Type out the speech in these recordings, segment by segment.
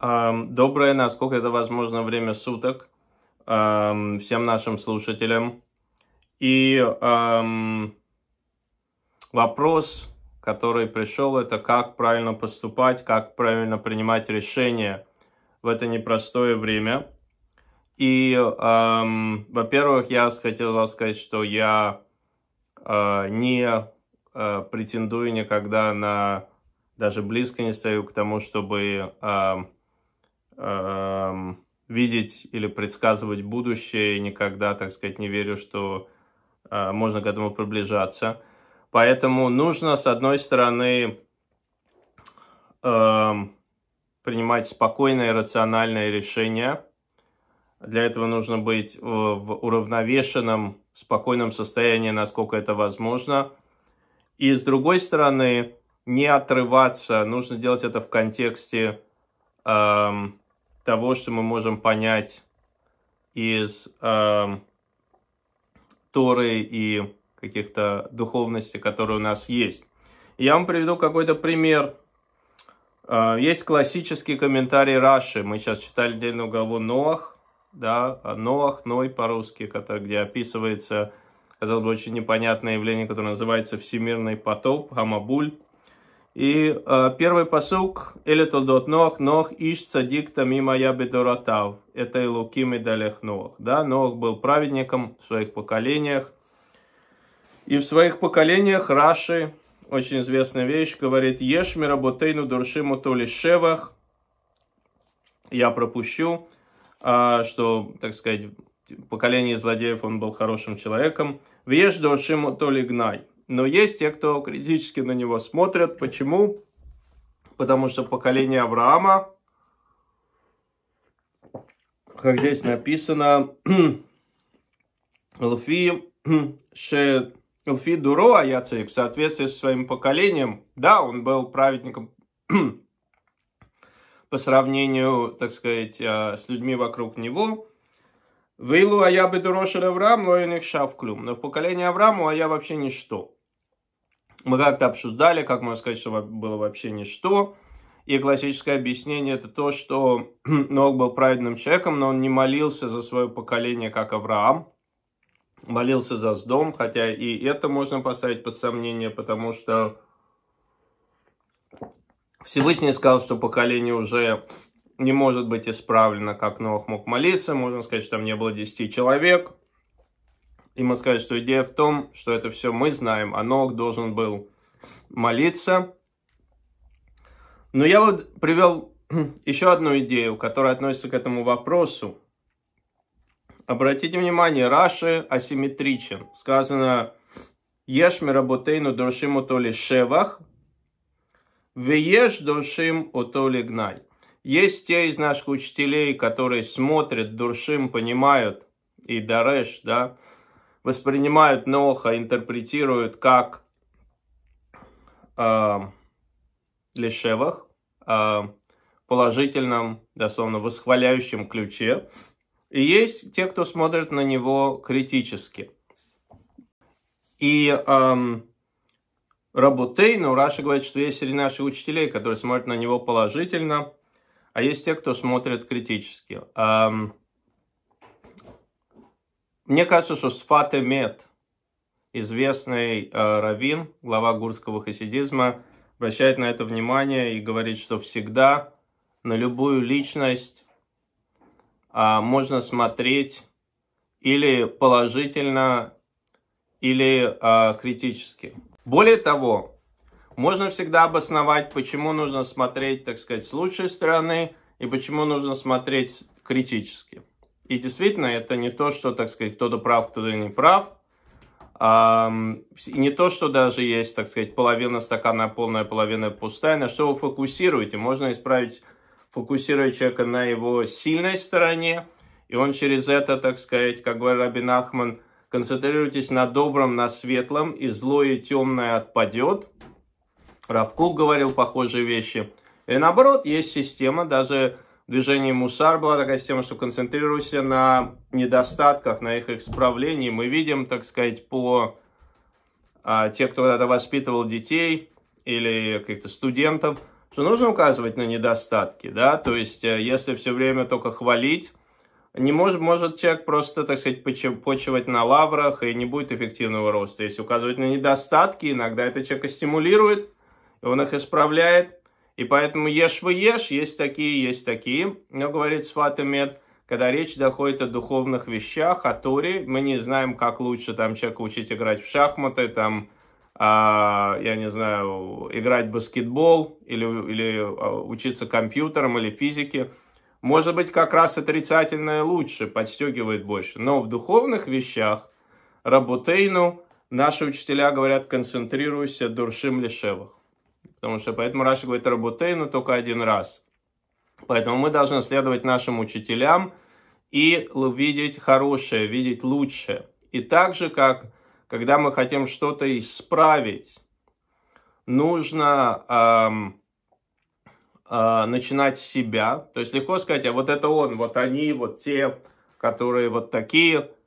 Доброе, насколько это возможно, время суток всем нашим слушателям. И вопрос, который пришел, это как правильно поступать, как правильно принимать решения в это непростое время. И, эм, во-первых, я хотел вам сказать, что я э, не э, претендую никогда на, даже близко не стою к тому, чтобы Эм, видеть или предсказывать будущее, и никогда, так сказать, не верю, что э, можно к этому приближаться. Поэтому нужно, с одной стороны, э, принимать спокойные, рациональные решения. Для этого нужно быть э, в уравновешенном, спокойном состоянии, насколько это возможно. И с другой стороны, не отрываться, нужно делать это в контексте эм, того, что мы можем понять из э, Торы и каких-то духовностей, которые у нас есть. Я вам приведу какой-то пример. Э, есть классический комментарий Раши. Мы сейчас читали отдельную главу Ноах, да, а Ноах, Ной по-русски, который, где описывается, казалось бы, очень непонятное явление, которое называется всемирный потоп, Хамабуль и э, первый посук «Эле толдот Нох, Нох Ищ Садик тамима я Бедоротав. Это Илуким и Далех Нох. Да, Нох был праведником в своих поколениях. И в своих поколениях Раши, очень известная вещь, говорит «Еш мирабутейну дуршиму то ли шевах». Я пропущу, э, что, так сказать, в поколении злодеев он был хорошим человеком. «Веш дуршиму то ли гнай» но есть те, кто критически на него смотрят. Почему? Потому что поколение Авраама, как здесь написано, Лфи, ше, Лфи Дуро аяцей. в соответствии со своим поколением, да, он был праведником по сравнению, так сказать, а, с людьми вокруг него. Вейлу Аябы Дурошер Авраам, Лоин их Шавклюм. Но в поколении Авраама Ая вообще ничто. Мы как-то обсуждали, как можно сказать, что было вообще ничто. И классическое объяснение это то, что Ног был праведным человеком, но он не молился за свое поколение, как Авраам. Молился за сдом, хотя и это можно поставить под сомнение, потому что Всевышний сказал, что поколение уже не может быть исправлено, как Нох мог молиться. Можно сказать, что там не было 10 человек – Ему сказали, что идея в том, что это все мы знаем, а Ноах должен был молиться. Но я вот привел еще одну идею, которая относится к этому вопросу. Обратите внимание, Раши асимметричен. Сказано, ешь мы миработейну дуршим утоли шевах, веешь дуршим утоли гнай. Есть те из наших учителей, которые смотрят, дуршим понимают, и дарешь, да, воспринимают Ноха, интерпретируют как э, лишевах, э, положительном, дословно восхваляющем ключе. И есть те, кто смотрит на него критически. И эм, но ну, Раша говорит, что есть среди наших учителей, которые смотрят на него положительно, а есть те, кто смотрит критически. Эм, мне кажется, что Сфате Мед, известный э, раввин, глава гурского хасидизма, обращает на это внимание и говорит, что всегда на любую личность э, можно смотреть или положительно, или э, критически. Более того, можно всегда обосновать, почему нужно смотреть, так сказать, с лучшей стороны и почему нужно смотреть критически. И действительно, это не то, что, так сказать, кто-то прав, кто-то не прав. И не то, что даже есть, так сказать, половина стакана полная, половина пустая. На что вы фокусируете? Можно исправить, фокусируя человека на его сильной стороне. И он через это, так сказать, как говорил Рабин Ахман, концентрируйтесь на добром, на светлом, и злое и темное отпадет. Равкук говорил похожие вещи. И наоборот, есть система, даже движении Мусар была такая система, что концентрируйся на недостатках, на их исправлении. Мы видим, так сказать, по а, те, кто когда-то воспитывал детей или каких-то студентов, что нужно указывать на недостатки, да, то есть э, если все время только хвалить, не может, может человек просто, так сказать, почивать на лаврах и не будет эффективного роста. Если указывать на недостатки, иногда это человека стимулирует, он их исправляет, и поэтому ешь вы ешь, есть такие, есть такие, но говорит Сватамед, когда речь доходит о духовных вещах, о туре мы не знаем, как лучше там человека учить играть в шахматы, там, а, я не знаю, играть в баскетбол или, или а, учиться компьютерам или физике. Может быть, как раз отрицательное лучше, подстегивает больше. Но в духовных вещах, работейну, наши учителя говорят, концентрируйся дуршим лишевых. Потому что поэтому Раша говорит работейну только один раз. Поэтому мы должны следовать нашим учителям и видеть хорошее, видеть лучшее. И так же, как когда мы хотим что-то исправить, нужно эм, э, начинать с себя. То есть легко сказать, а вот это он, вот они, вот те, которые вот такие –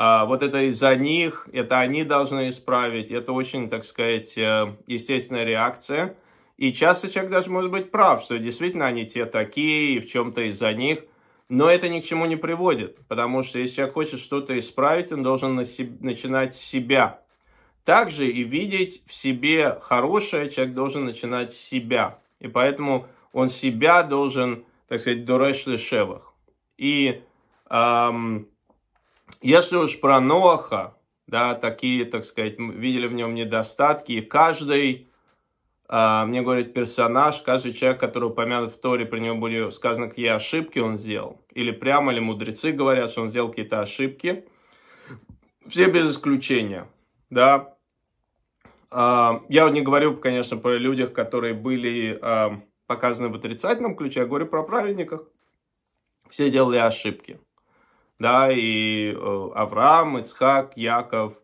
а, вот это из-за них, это они должны исправить, это очень, так сказать, э, естественная реакция. И часто человек даже может быть прав, что действительно они те такие, и в чем-то из-за них. Но это ни к чему не приводит, потому что если человек хочет что-то исправить, он должен на себе, начинать с себя. Также и видеть в себе хорошее человек должен начинать с себя. И поэтому он себя должен, так сказать, дуреш лишевых. И эм, если уж про Ноха, да, такие, так сказать, видели в нем недостатки, и каждый, а, мне говорит, персонаж, каждый человек, который упомянут в Торе, про него были сказаны, какие ошибки он сделал, или прямо, или мудрецы говорят, что он сделал какие-то ошибки, все без исключения, да. А, я не говорю, конечно, про людях, которые были а, показаны в отрицательном ключе, я говорю про праведников, все делали ошибки да, и э, Авраам, Ицхак, Яков,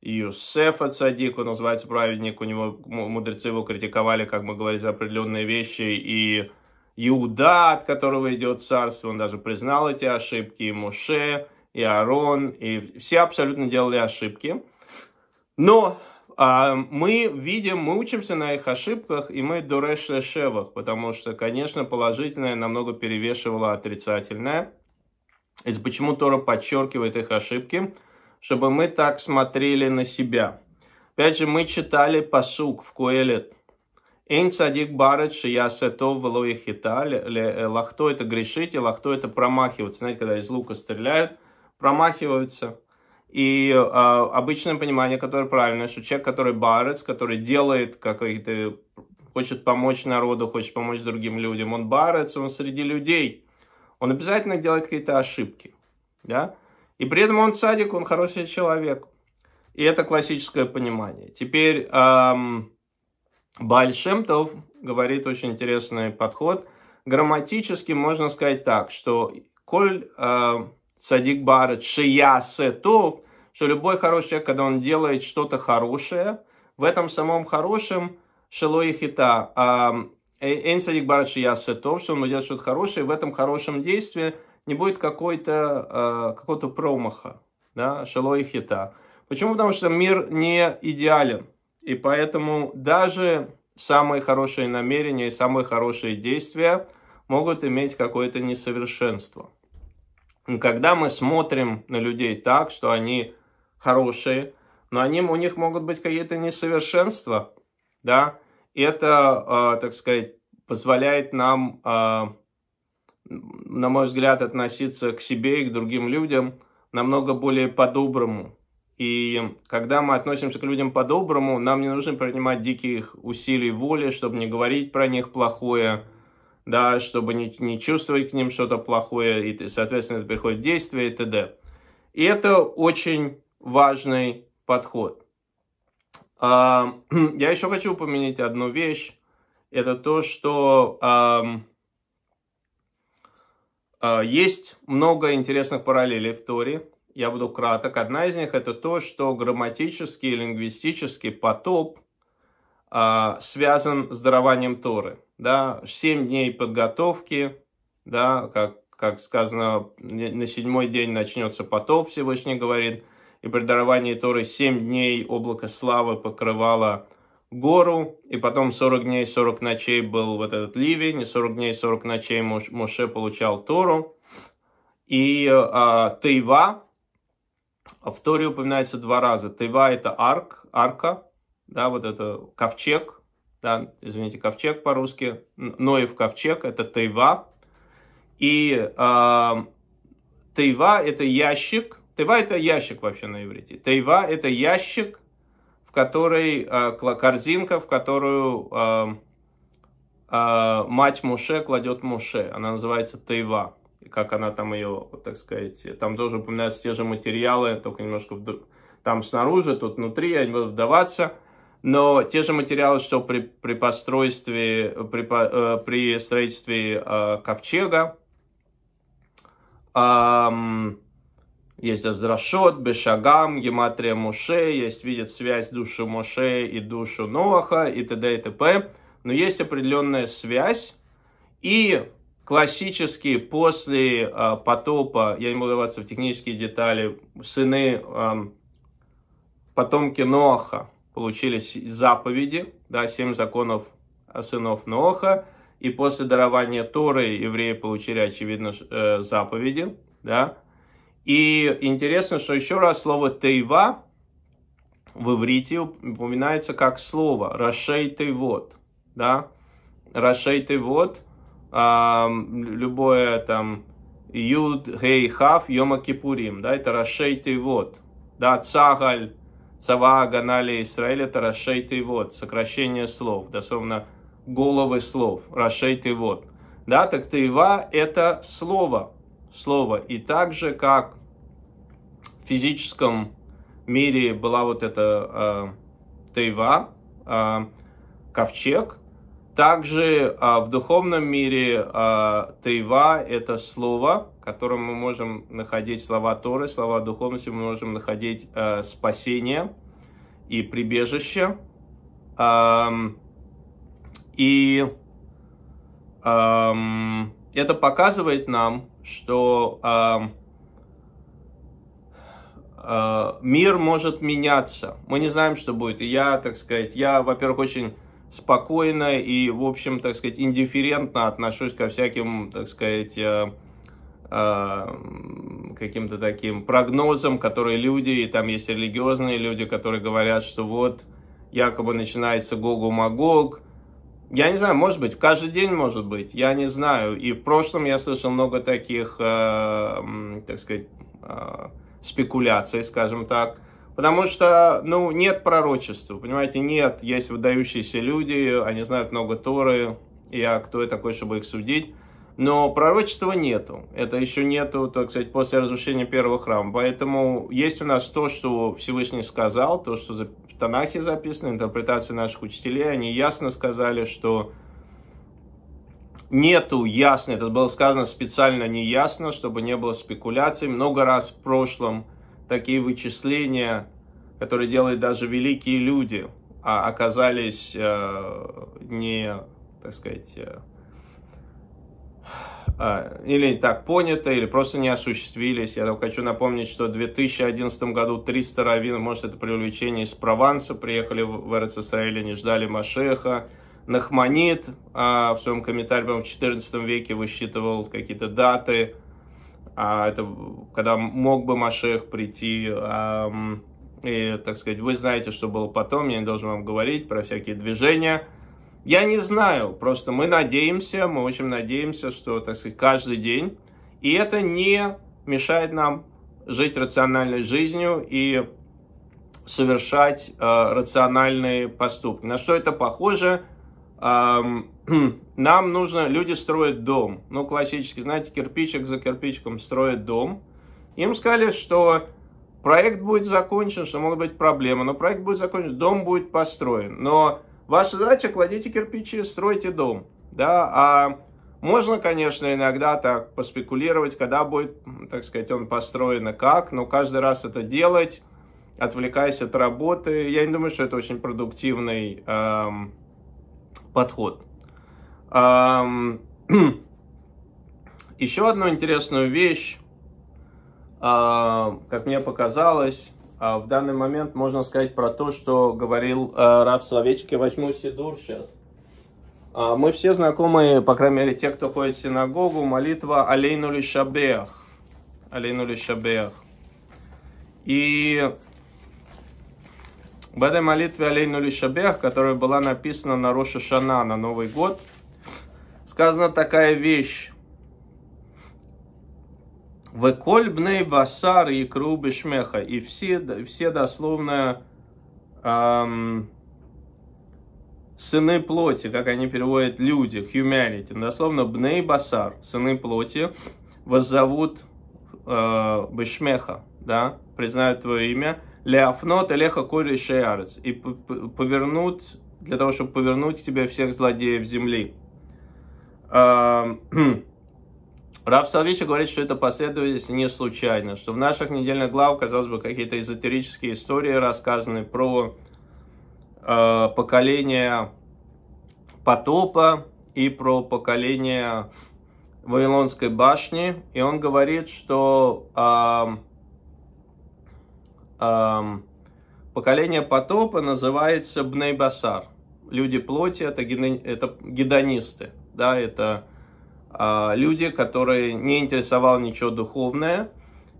Иосифа Цадик, он называется праведник, у него мудрецы его критиковали, как мы говорили, за определенные вещи, и Иуда, от которого идет царство, он даже признал эти ошибки, и Муше, и Аарон, и все абсолютно делали ошибки. Но а, мы видим, мы учимся на их ошибках, и мы дуреш шевах, потому что, конечно, положительное намного перевешивало отрицательное. Это почему Тора подчеркивает их ошибки, чтобы мы так смотрели на себя. Опять же, мы читали посук в Куэлет. Эйн садик барет шия сето влои хита. Лахто э, это грешить, и лахто это промахиваться. Знаете, когда из лука стреляют, промахиваются. И э, обычное понимание, которое правильное, что человек, который барец, который делает какие-то, хочет помочь народу, хочет помочь другим людям, он барец, он среди людей он обязательно делает какие-то ошибки, да? И при этом он садик, он хороший человек. И это классическое понимание. Теперь эм, Бальшемтов говорит очень интересный подход. Грамматически можно сказать так, что коль э, садик барат шия сетов, что любой хороший человек, когда он делает что-то хорошее, в этом самом хорошем шило и хита, Эйн Садик Барадши Ясе то, что он делает что-то хорошее, в этом хорошем действии не будет какой-то э, какого-то промаха, да, шало и хита. Почему? Потому что мир не идеален, и поэтому даже самые хорошие намерения и самые хорошие действия могут иметь какое-то несовершенство. когда мы смотрим на людей так, что они хорошие, но они, у них могут быть какие-то несовершенства, да, это, э, так сказать, позволяет нам, э, на мой взгляд, относиться к себе и к другим людям намного более по-доброму. И когда мы относимся к людям по-доброму, нам не нужно принимать диких усилий воли, чтобы не говорить про них плохое, да, чтобы не, не чувствовать к ним что-то плохое, и, соответственно, это приходит действие и т.д. И это очень важный подход. Я еще хочу упомянуть одну вещь. Это то, что а, есть много интересных параллелей в Торе. Я буду краток. Одна из них это то, что грамматический и лингвистический потоп а, связан с дарованием Торы. Да? Семь дней подготовки, да, как, как сказано, на седьмой день начнется потоп, Всевышний говорит – и при даровании Торы семь дней облако славы покрывало гору, и потом 40 дней, 40 ночей был вот этот ливень, и 40 дней, 40 ночей Моше получал Тору. И а, Тейва, в Торе упоминается два раза. Тейва – это арк, арка, да, вот это ковчег, да, извините, ковчег по-русски, Ноев ковчег – это Тейва. И а, Тейва – это ящик, Тейва это ящик вообще на иврите. Тейва это ящик, в который э, корзинка, в которую эм, э, мать Муше кладет Муше. Она называется Тейва. И как она там ее, так сказать, там тоже упоминаются те же материалы, только немножко там снаружи, тут внутри, я не буду вдаваться. Но те же материалы, что при, при постройстве, при, э, при строительстве э, ковчега, эм, есть Аздрашот, Бешагам, Гематрия Муше, есть видит связь души Муше и душу Ноаха и т.д. и т.п. Но есть определенная связь. И классические после э, потопа, я не буду даваться в технические детали, сыны э, потомки Ноаха получили заповеди, да, семь законов сынов Ноаха, и после дарования Торы евреи получили, очевидно, э, заповеди, да, и интересно, что еще раз слово «тейва» в иврите упоминается как слово «рашей тейвот». Да? «Рашей тейвот» а, любое там «юд гей хав йома кипурим». Да? Это «рашей тейвот». Да? «Цагаль», «цава ганали Израиль» — это «рашей вот, сокращение слов, дословно головы слов, «рашей вот, Да, так «тейва» — это слово, слова. И так же, как в физическом мире была вот эта э, тайва, э, ковчег, также э, в духовном мире э, тайва – это слово, в котором мы можем находить слова Торы, слова духовности, мы можем находить э, спасение и прибежище. Э, и э, это показывает нам, что а, мир может меняться. Мы не знаем, что будет. И я, так сказать, я, во-первых, очень спокойно и, в общем, так сказать, индифферентно отношусь ко всяким, так сказать, э, э, каким-то таким прогнозам, которые люди, и там есть религиозные люди, которые говорят, что вот якобы начинается Гогу-Магог, я не знаю, может быть, каждый день может быть, я не знаю. И в прошлом я слышал много таких, э, так сказать, э, спекуляций, скажем так. Потому что, ну, нет пророчества, понимаете, нет. Есть выдающиеся люди, они знают много Торы. Я кто я такой, чтобы их судить. Но пророчества нету. Это еще нету, так сказать, после разрушения первого храма. Поэтому есть у нас то, что Всевышний сказал, то, что в Танахе записано, интерпретации наших учителей. Они ясно сказали, что нету ясно, это было сказано специально неясно, чтобы не было спекуляций. Много раз в прошлом такие вычисления, которые делали даже великие люди, а оказались э, не, так сказать, э, а, или так понято, или просто не осуществились. Я только хочу напомнить, что в 2011 году 300 раввинов, может это привлечение из Прованса приехали в Эрцисраиль, не ждали Машеха. Нахманит а, в своем комментарии, в 14 веке высчитывал какие-то даты, а это когда мог бы Машех прийти, и, так сказать, вы знаете, что было потом, я не должен вам говорить про всякие движения – я не знаю, просто мы надеемся, мы очень надеемся, что, так сказать, каждый день. И это не мешает нам жить рациональной жизнью и совершать э, рациональные поступки. На что это похоже? Эм, нам нужно, люди строят дом. Ну, классически, знаете, кирпичик за кирпичиком строят дом. Им сказали, что проект будет закончен, что могут быть проблемы, но проект будет закончен, дом будет построен. Но Ваша задача кладите кирпичи, стройте дом. Да, а можно, конечно, иногда так поспекулировать, когда будет, так сказать, он построен и как, но каждый раз это делать, отвлекаясь от работы, я не думаю, что это очень продуктивный эм, подход. Эм, еще одну интересную вещь, э, как мне показалось, а, в данный момент можно сказать про то, что говорил э, Раф Словечки, возьму Сидур сейчас. А, мы все знакомы, по крайней мере, те, кто ходит в синагогу, молитва Алейну Лишабех. Алейну Лишабех. И в этой молитве Алейну Лишабех, которая была написана на Роша Шана, на Новый год, сказана такая вещь. Векольбней басар и крубы шмеха. И все, все дословно эм, сыны плоти, как они переводят люди, humanity. Дословно бней басар, сыны плоти, воззовут э, бешмеха, да, признают твое имя. Леофнот Элеха Кори Шеарец. И повернут, для того, чтобы повернуть тебя всех злодеев земли. Рав Салвича говорит, что это последовательность не случайно, что в наших недельных главах, казалось бы, какие-то эзотерические истории рассказаны про э, поколение потопа и про поколение Вавилонской башни. И он говорит, что э, э, поколение потопа называется Бнейбасар. Люди плоти это, гидонисты, да, это а, люди, которые не интересовало ничего духовное,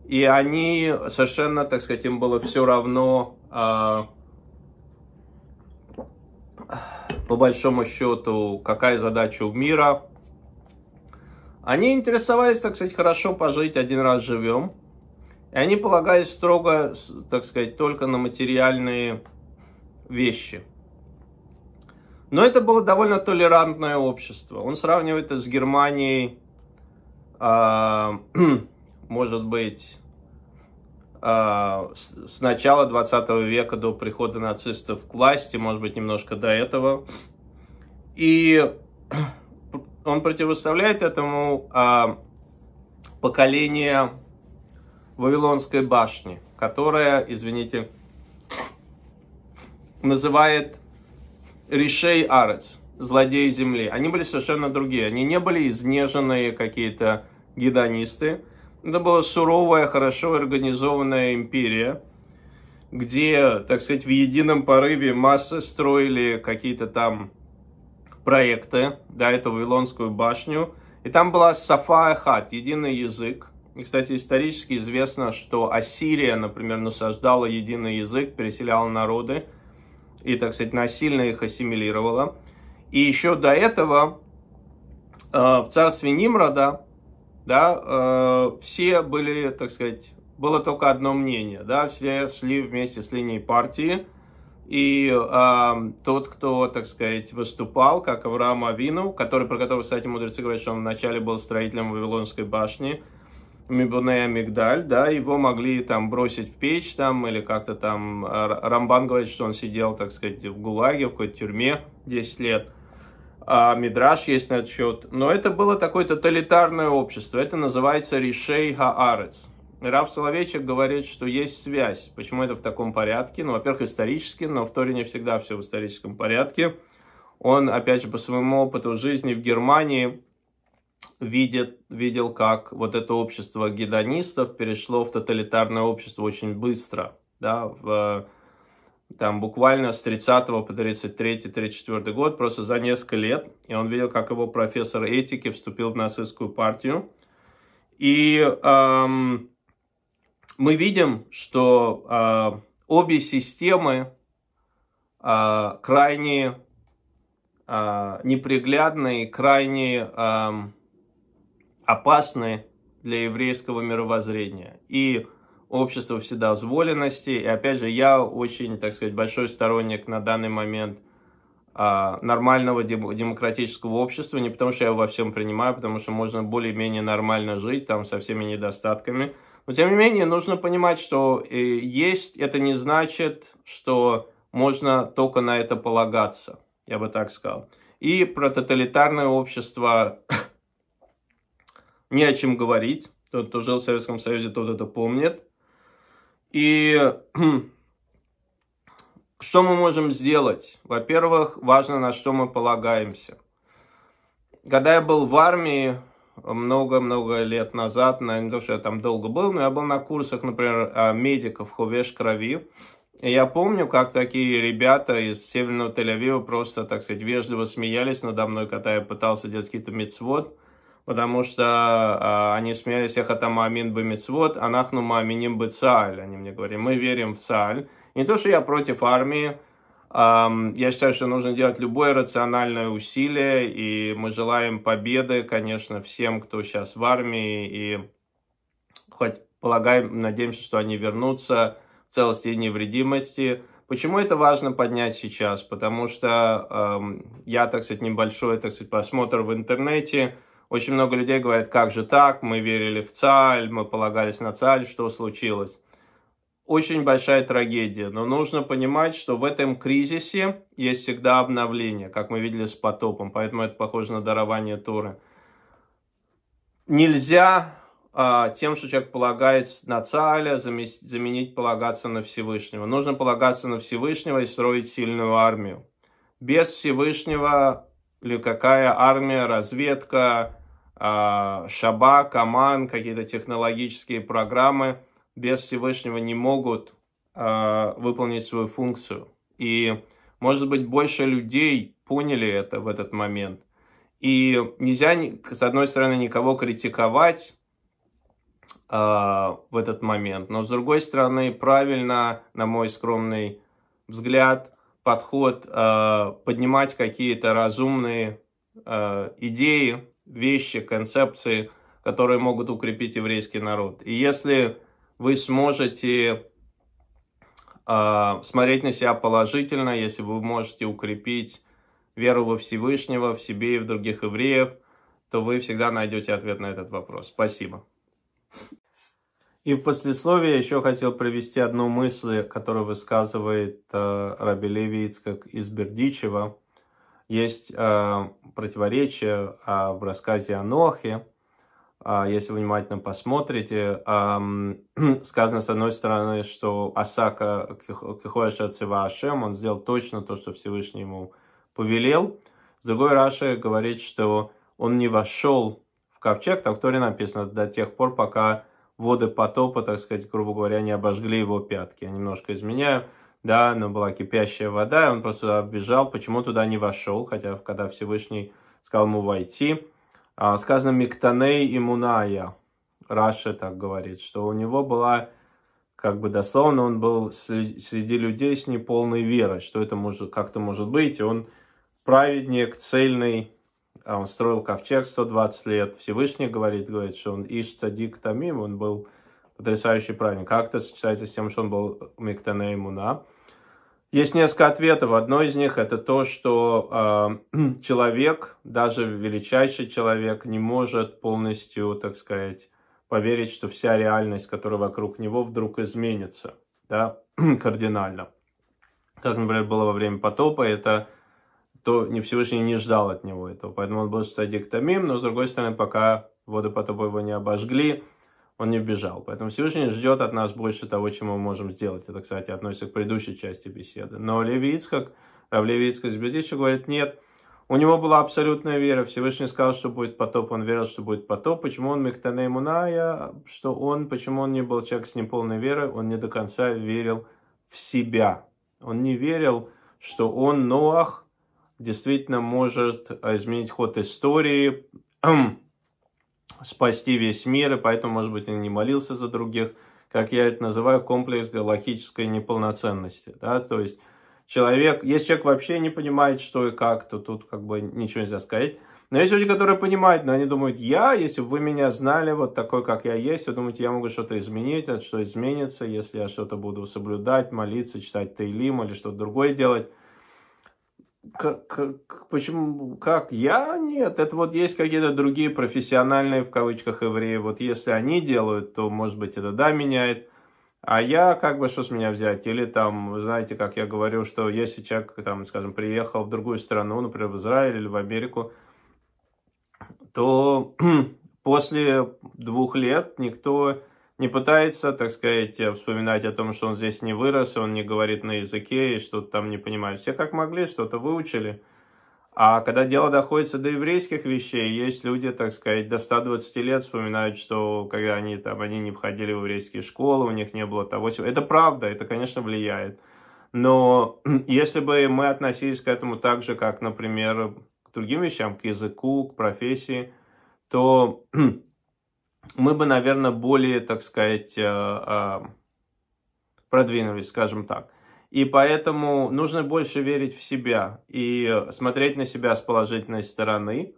и они совершенно, так сказать, им было все равно, а, по большому счету, какая задача у мира. Они интересовались, так сказать, хорошо пожить, один раз живем. И они полагались строго, так сказать, только на материальные вещи – но это было довольно толерантное общество. Он сравнивает это с Германией, э, может быть, э, с начала 20 века до прихода нацистов к власти, может быть, немножко до этого. И он противоставляет этому э, поколение Вавилонской башни, которая, извините, называет решей арец, злодеи земли, они были совершенно другие. Они не были изнеженные какие-то гедонисты. Это была суровая, хорошо организованная империя, где, так сказать, в едином порыве массы строили какие-то там проекты, да, эту Вавилонскую башню. И там была Сафа Хат, единый язык. И, кстати, исторически известно, что Ассирия, например, насаждала единый язык, переселяла народы – и, так сказать, насильно их ассимилировала. И еще до этого э, в царстве Нимрода да, э, все были, так сказать, было только одно мнение, да, все шли вместе с линией партии, и э, тот, кто, так сказать, выступал, как Авраам Авину, который, про которого, кстати, мудрецы говорят, что он вначале был строителем Вавилонской башни, Мибуне Амигдаль, да, его могли там бросить в печь там или как-то там, э, Рамбан говорит, что он сидел, так сказать, в ГУЛАГе, в какой-то тюрьме 10 лет, а Мидраш есть на этот счет. Но это было такое тоталитарное общество, это называется Ришей Хаарец. Раф Соловейчик говорит, что есть связь. Почему это в таком порядке? Ну, во-первых, исторически, но в Торе не всегда все в историческом порядке. Он, опять же, по своему опыту жизни в Германии видит, видел, как вот это общество гедонистов перешло в тоталитарное общество очень быстро, да, в, там буквально с 30 по 33-34 год, просто за несколько лет, и он видел, как его профессор этики вступил в нацистскую партию, и эм, мы видим, что э, обе системы э, крайне э, неприглядные, крайне... Э, опасны для еврейского мировоззрения. И общество вседозволенности. И опять же, я очень, так сказать, большой сторонник на данный момент а, нормального демократического общества. Не потому, что я во всем принимаю, потому что можно более-менее нормально жить там со всеми недостатками. Но тем не менее, нужно понимать, что э, есть, это не значит, что можно только на это полагаться, я бы так сказал. И про тоталитарное общество не о чем говорить. Тот, кто жил в Советском Союзе, тот это помнит. И хм, что мы можем сделать? Во-первых, важно, на что мы полагаемся. Когда я был в армии много-много лет назад, наверное, то, что я там долго был, но я был на курсах, например, а, медиков ховеш Крови. И я помню, как такие ребята из северного тель просто, так сказать, вежливо смеялись надо мной, когда я пытался делать какие-то мецвод потому что э, они смеялись, эхата маамин бы мецвод, анахну мааминим бы цааль, они мне говорили, мы верим в цааль. Не то, что я против армии, э, я считаю, что нужно делать любое рациональное усилие, и мы желаем победы, конечно, всем, кто сейчас в армии, и хоть полагаем, надеемся, что они вернутся в целости и невредимости. Почему это важно поднять сейчас? Потому что э, я, так сказать, небольшой, так сказать, просмотр в интернете – очень много людей говорят, как же так, мы верили в Цаль, мы полагались на Цаль, что случилось? Очень большая трагедия, но нужно понимать, что в этом кризисе есть всегда обновление, как мы видели с потопом, поэтому это похоже на дарование Туры. Нельзя а, тем, что человек полагается на Цаля, заменить полагаться на Всевышнего. Нужно полагаться на Всевышнего и строить сильную армию. Без Всевышнего или какая армия, разведка, а, Шаба, Каман, какие-то технологические программы без Всевышнего не могут а, выполнить свою функцию. И, может быть, больше людей поняли это в этот момент. И нельзя, с одной стороны, никого критиковать а, в этот момент, но, с другой стороны, правильно, на мой скромный взгляд, подход поднимать какие-то разумные идеи, вещи, концепции, которые могут укрепить еврейский народ. И если вы сможете э, смотреть на себя положительно, если вы можете укрепить веру во Всевышнего, в себе и в других евреев, то вы всегда найдете ответ на этот вопрос. Спасибо. И в послесловии еще хотел привести одну мысль, которую высказывает э, Раби Левицкак из Бердичева. Есть э, противоречие э, в рассказе о Нохе. Э, если вы внимательно посмотрите, э, сказано с одной стороны, что Асака Кихоэша Цива Ашем, он сделал точно то, что Всевышний ему повелел. С другой Раши говорит, что он не вошел в ковчег, там в Торе написано, до тех пор, пока воды потопа, так сказать, грубо говоря, не обожгли его пятки. Я немножко изменяю да, но была кипящая вода, и он просто оббежал. почему туда не вошел, хотя когда Всевышний сказал ему войти. А, сказано «Миктаней и Муная», Раша так говорит, что у него была, как бы дословно, он был среди людей с неполной верой, что это может, как-то может быть, он праведник, цельный, а он строил ковчег 120 лет. Всевышний говорит, говорит, что он Иш Цадик Тамим, он был потрясающий праздник. Как это сочетается с тем, что он был Миктана и Муна? Есть несколько ответов. Одно из них это то, что э, человек, даже величайший человек, не может полностью, так сказать, поверить, что вся реальность, которая вокруг него, вдруг изменится, да, кардинально. Как, например, было во время потопа, это то не Всевышний не ждал от него этого. Поэтому он был садик Тамим, но, с другой стороны, пока воды потопа его не обожгли, он не бежал, Поэтому Всевышний ждет от нас больше того, чем мы можем сделать. Это, кстати, относится к предыдущей части беседы. Но Леви Ицхак, Рав э, Леви Ицхак Збедича говорит, нет, у него была абсолютная вера. Всевышний сказал, что будет потоп, он верил, что будет потоп. Почему он Мехтаней Муная, а что он, почему он не был человек с неполной верой, он не до конца верил в себя. Он не верил, что он, Ноах, действительно может э, изменить ход истории, спасти весь мир, и поэтому, может быть, он не молился за других, как я это называю, комплекс галактической неполноценности, да, то есть человек, если человек вообще не понимает, что и как, то тут как бы ничего нельзя сказать, но есть люди, которые понимают, но они думают, я, если бы вы меня знали вот такой, как я есть, вы думаете, я могу что-то изменить, а что изменится, если я что-то буду соблюдать, молиться, читать Тейлим или что-то другое делать, как, как, почему, как я? Нет, это вот есть какие-то другие профессиональные, в кавычках, евреи. Вот если они делают, то, может быть, это да, меняет. А я, как бы, что с меня взять? Или там, знаете, как я говорю, что если человек, там, скажем, приехал в другую страну, например, в Израиль или в Америку, то после двух лет никто не пытается, так сказать, вспоминать о том, что он здесь не вырос, он не говорит на языке и что-то там не понимает. Все как могли, что-то выучили. А когда дело доходится до еврейских вещей, есть люди, так сказать, до 120 лет вспоминают, что когда они там, они не входили в еврейские школы, у них не было того всего. Это правда, это, конечно, влияет. Но если бы мы относились к этому так же, как, например, к другим вещам, к языку, к профессии, то мы бы, наверное, более, так сказать, э, э, продвинулись, скажем так. И поэтому нужно больше верить в себя и смотреть на себя с положительной стороны.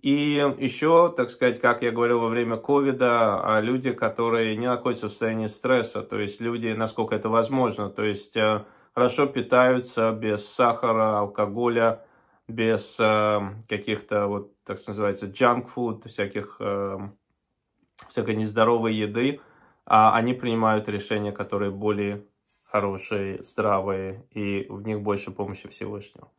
И еще, так сказать, как я говорил во время ковида, а, люди, которые не находятся в состоянии стресса, то есть люди, насколько это возможно, то есть э, хорошо питаются без сахара, алкоголя, без каких-то, вот так называется, junk food, всяких всякой нездоровой еды, а они принимают решения, которые более хорошие, здравые, и в них больше помощи Всевышнего.